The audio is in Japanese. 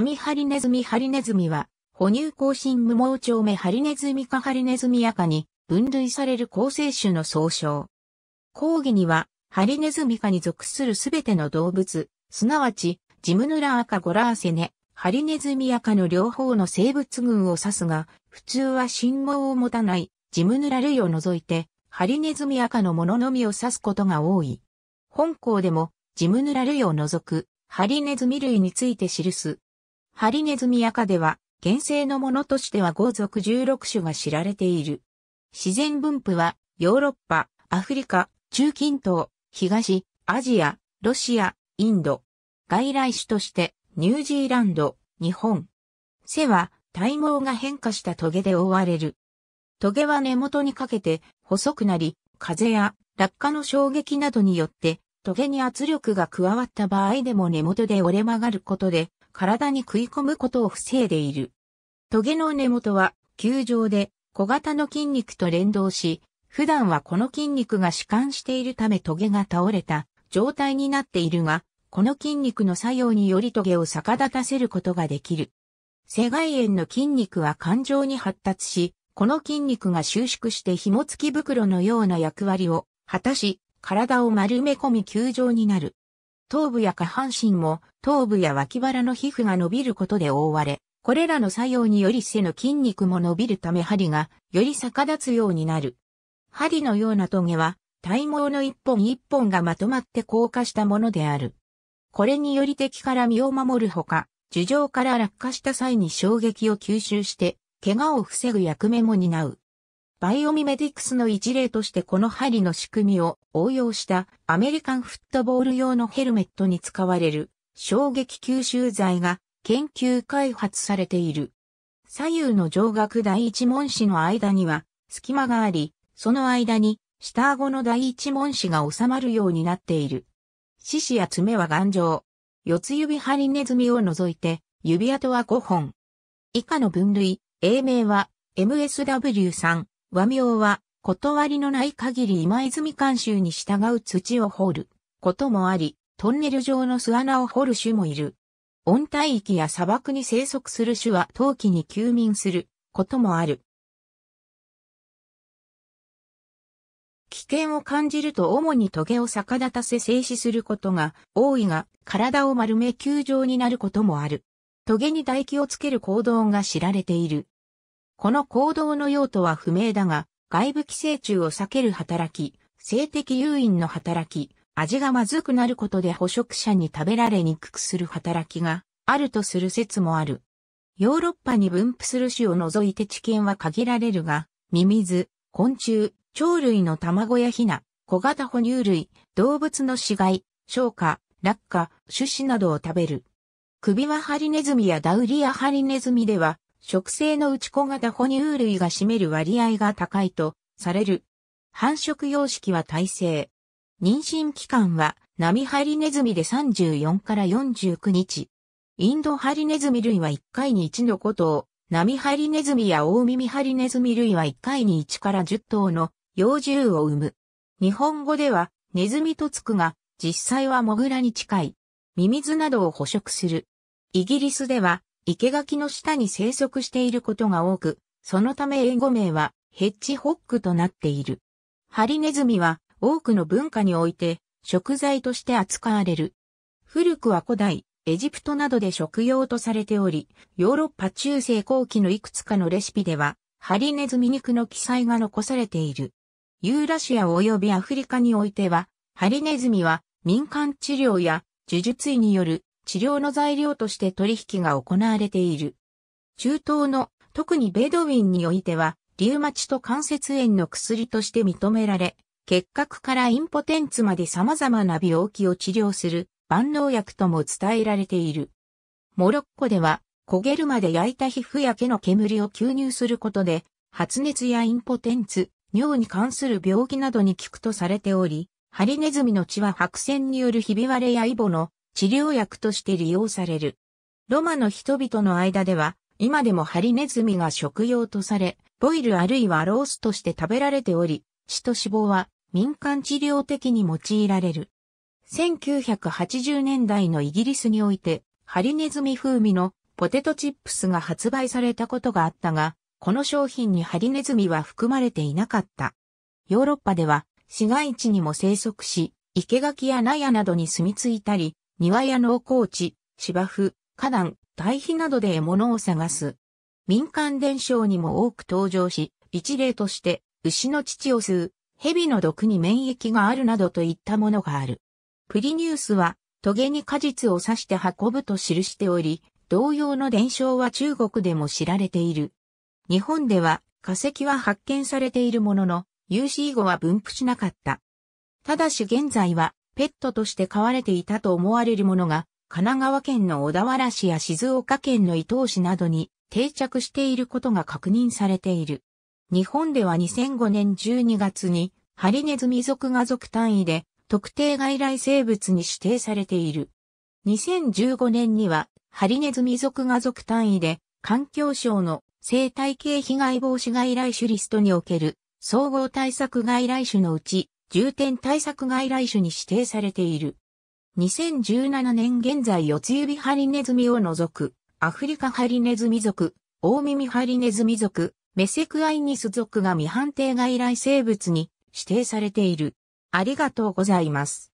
波ハリネズミハリネズミは、哺乳更新無毛蝶目ハリネズミかハリネズミアに分類される構成種の総称。講義には、ハリネズミ科に属するすべての動物、すなわち、ジムヌラアカゴラーセネ、ハリネズミアの両方の生物群を指すが、普通は信号を持たないジムヌラ類を除いて、ハリネズミアのもののみを指すことが多い。本校でも、ジムヌラ類を除く、ハリネズミ類について記すハリネズミアカでは、原生のものとしては豪族16種が知られている。自然分布は、ヨーロッパ、アフリカ、中近東、東、アジア、ロシア、インド。外来種として、ニュージーランド、日本。背は、体毛が変化したトゲで覆われる。トゲは根元にかけて細くなり、風や落下の衝撃などによって、トゲに圧力が加わった場合でも根元で折れ曲がることで、体に食い込むことを防いでいる。トゲの根元は球状で小型の筋肉と連動し、普段はこの筋肉が弛緩しているためトゲが倒れた状態になっているが、この筋肉の作用によりトゲを逆立たせることができる。世外縁の筋肉は感情に発達し、この筋肉が収縮して紐付き袋のような役割を果たし、体を丸め込み球状になる。頭部や下半身も頭部や脇腹の皮膚が伸びることで覆われ、これらの作用により背の筋肉も伸びるため針がより逆立つようになる。針のようなトゲは体毛の一本一本がまとまって硬化したものである。これにより敵から身を守るほか、樹上から落下した際に衝撃を吸収して、怪我を防ぐ役目も担う。バイオミメディクスの一例としてこの針の仕組みを応用したアメリカンフットボール用のヘルメットに使われる衝撃吸収剤が研究開発されている。左右の上顎第一門子の間には隙間があり、その間に下顎の第一門子が収まるようになっている。四肢や爪は頑丈。四つ指ハリネズミを除いて指跡は5本。以下の分類、英名は MSW3、和名は、断りのない限り今泉監修に従う土を掘ることもあり、トンネル状の巣穴を掘る種もいる。温帯域や砂漠に生息する種は陶器に休眠することもある。危険を感じると主にトゲを逆立たせ静止することが多いが、体を丸め球状になることもある。トゲに唾液をつける行動が知られている。この行動の用途は不明だが、外部寄生虫を避ける働き、性的誘引の働き、味がまずくなることで捕食者に食べられにくくする働きがあるとする説もある。ヨーロッパに分布する種を除いて知見は限られるが、ミミズ、昆虫、鳥類の卵やヒナ、小型哺乳類、動物の死骸、消化、落下、種子などを食べる。首はハリネズミやダウリアハリネズミでは、食性の内小型哺乳類が占める割合が高いとされる。繁殖様式は耐性。妊娠期間はナミハリネズミで34から49日。インドハリネズミ類は1回に1のことを、ナミハリネズミやオオミミハリネズミ類は1回に1から10頭の幼獣を産む。日本語ではネズミとつくが、実際はモグラに近い。ミミズなどを捕食する。イギリスでは生垣の下に生息していることが多く、そのため英語名はヘッジホックとなっている。ハリネズミは多くの文化において食材として扱われる。古くは古代、エジプトなどで食用とされており、ヨーロッパ中世後期のいくつかのレシピでは、ハリネズミ肉の記載が残されている。ユーラシア及びアフリカにおいては、ハリネズミは民間治療や呪術医による治療の材料として取引が行われている。中東の、特にベドウィンにおいては、リウマチと関節炎の薬として認められ、結核からインポテンツまで様々な病気を治療する万能薬とも伝えられている。モロッコでは焦げるまで焼いた皮膚や毛の煙を吸入することで発熱やインポテンツ、尿に関する病気などに効くとされており、ハリネズミの血は白線によるひび割れやイボの治療薬として利用される。ロマの人々の間では、今でもハリネズミが食用とされ、ボイルあるいはロースとして食べられており、死と死亡は民間治療的に用いられる。1980年代のイギリスにおいて、ハリネズミ風味のポテトチップスが発売されたことがあったが、この商品にハリネズミは含まれていなかった。ヨーロッパでは市街地にも生息し、生垣や納屋などに住み着いたり、庭や農耕地、芝生、花壇、堆肥などで獲物を探す。民間伝承にも多く登場し、一例として、牛の乳を吸う、蛇の毒に免疫があるなどといったものがある。プリニウスは、トゲに果実を刺して運ぶと記しており、同様の伝承は中国でも知られている。日本では化石は発見されているものの、有史以後は分布しなかった。ただし現在はペットとして飼われていたと思われるものが、神奈川県の小田原市や静岡県の伊東市などに定着していることが確認されている。日本では2005年12月に、ハリネズミ属が属単位で、特定外来生物に指定されている。2015年には、ハリネズミ属が属単位で、環境省の生態系被害防止外来種リストにおける総合対策外来種のうち重点対策外来種に指定されている。2017年現在四つ指ハリネズミを除く、アフリカハリネズミ属、大耳ハリネズミ属、メセクアイニス属が未判定外来生物に指定されている。ありがとうございます。